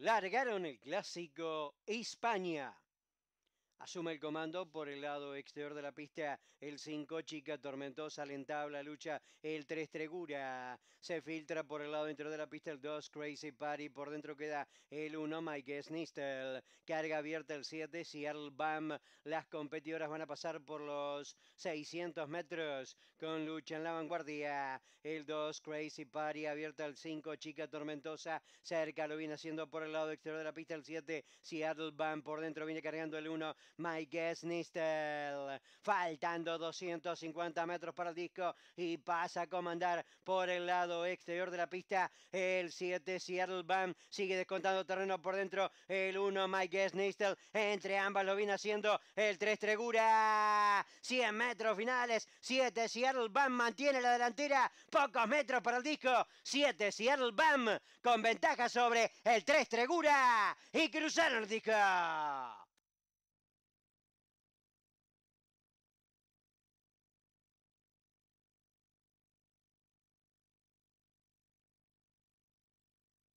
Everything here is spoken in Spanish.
largaron el clásico España. Asume el comando por el lado exterior de la pista el 5 Chica Tormentosa, la Lucha, el 3 Tregura. Se filtra por el lado interior de la pista el 2 Crazy Party, por dentro queda el 1 Mike Snistel. Carga abierta el 7 Seattle Bam. Las competidoras van a pasar por los 600 metros con lucha en la vanguardia. El 2 Crazy Party abierta el 5 Chica Tormentosa, cerca lo viene haciendo por el lado exterior de la pista el 7 Seattle Bam, por dentro viene cargando el 1 Mike Snistel. Faltando 250 metros para el disco y pasa a comandar por el lado exterior de la pista el 7 Seattle Bam. Sigue descontando terreno por dentro el 1 Mike Snistel. Entre ambas lo viene haciendo el 3 Tregura. 100 metros finales. 7 Seattle Bam mantiene la delantera. Pocos metros para el disco. 7 Seattle Bam con ventaja sobre el 3 Tregura. Y cruzaron el disco.